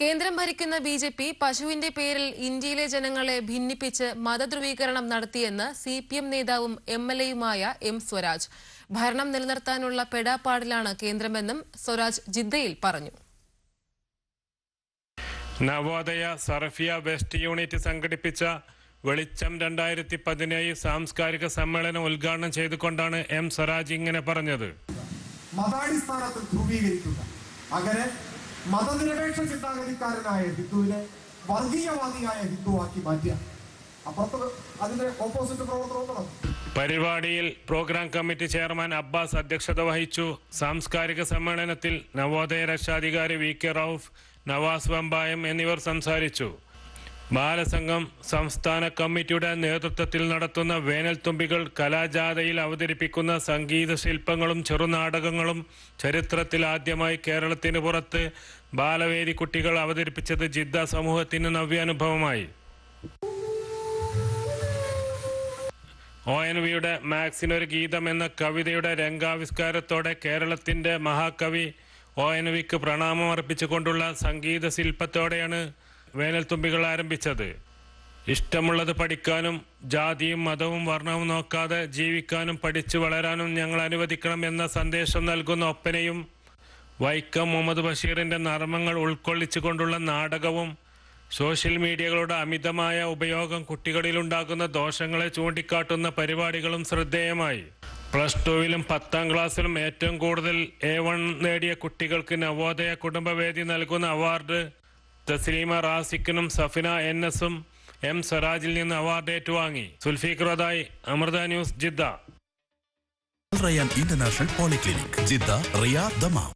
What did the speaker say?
കേന്ദ്രം ഭരിക്കുന്ന B J P പശുവിന്റെ പേരിൽ ഇന്ത്യയിലെ ജനങ്ങളെ ഭിന്നിപ്പിച്ച് മതധ്രുവീകരണം നടത്തിയെന്ന് സി പി എം നേതാവും എം എൽ എയുമായ എം സ്വരാജ് ഭരണം നിലനിർത്താനുള്ള പെടാപ്പാടിലാണ് കേന്ദ്രമെന്നും സ്വരാജ് ജിദ്ദയിൽ പറഞ്ഞു നവോദയ സറഫിയ വെസ്റ്റ് യൂണിറ്റ് സംഘടിപ്പിച്ച വെളിച്ചം രണ്ടായിരത്തി പതിനേഴ് സാംസ്കാരിക സമ്മേളനം ഉദ്ഘാടനം ചെയ്തുകൊണ്ടാണ് എം സ്വരാജ് ഇങ്ങനെ പറഞ്ഞത് അങ്ങനെ മതനിരപേക്ഷ ചിന്താഗതിക്കാരനായ ഹിന്ദുവിനെ വർഗീയവാദിയായ ഹിന്ദുവാക്കി മാറ്റുക അപ്പുറത്ത് അതിന്റെ ഓപ്പോസിറ്റ് പ്രവർത്തനവും പരിപാടിയിൽ പ്രോഗ്രാം കമ്മിറ്റി ചെയർമാൻ അബ്ബാസ് അധ്യക്ഷത വഹിച്ചു സാംസ്കാരിക സമ്മേളനത്തിൽ നവോദയ രക്ഷാധികാരി വി കെ റൌഫ് നവാസ് വമ്പായം എന്നിവർ സംസാരിച്ചു ബാലസംഘം സംസ്ഥാന കമ്മിറ്റിയുടെ നേതൃത്വത്തിൽ നടത്തുന്ന വേനൽത്തുമ്പികൾ കലാജാഥയിൽ അവതരിപ്പിക്കുന്ന സംഗീത ശില്പങ്ങളും ചെറുനാടകങ്ങളും ചരിത്രത്തിൽ ആദ്യമായി കേരളത്തിന് പുറത്ത് ബാലവേദി കുട്ടികൾ അവതരിപ്പിച്ചത് ജിദ്ദ സമൂഹത്തിന് നവ്യാനുഭവമായി ഒ എൻ വിയുടെ മാക്സിനൊരു ഗീതം എന്ന കവിതയുടെ രംഗാവിഷ്കാരത്തോടെ കേരളത്തിന്റെ മഹാകവി ഒ എൻ വിക്ക് പ്രണാമം അർപ്പിച്ചുകൊണ്ടുള്ള സംഗീത ശില്പത്തോടെയാണ് വേനൽത്തുമ്പികൾ ആരംഭിച്ചത് ഇഷ്ടമുള്ളത് പഠിക്കാനും ജാതിയും മതവും വർണ്ണവും നോക്കാതെ ജീവിക്കാനും പഠിച്ചു വളരാനും ഞങ്ങൾ അനുവദിക്കണം എന്ന സന്ദേശം നൽകുന്ന ഒപ്പനയും വൈക്കം മുഹമ്മദ് ബഷീറിന്റെ നർമ്മങ്ങൾ ഉൾക്കൊള്ളിച്ചുകൊണ്ടുള്ള നാടകവും സോഷ്യൽ മീഡിയകളുടെ അമിതമായ ഉപയോഗം കുട്ടികളിലുണ്ടാകുന്ന ദോഷങ്ങളെ ചൂണ്ടിക്കാട്ടുന്ന പരിപാടികളും ശ്രദ്ധേയമായി പ്ലസ് ടുവിലും പത്താം ക്ലാസ്സിലും ഏറ്റവും കൂടുതൽ എ വൺ നേടിയ കുട്ടികൾക്ക് നവോദയ കുടുംബവേദി നൽകുന്ന അവാർഡ് തസ്ലീമ റാസിക്കിനും സഫിന എൻ എസും എം സ്വരാജിൽ നിന്ന് അവാർഡ് ഏറ്റുവാങ്ങി സുൽഫീഖ്റദായി Amrita news Jeddah Rayan international polyclinic Jeddah Riyadh Dammam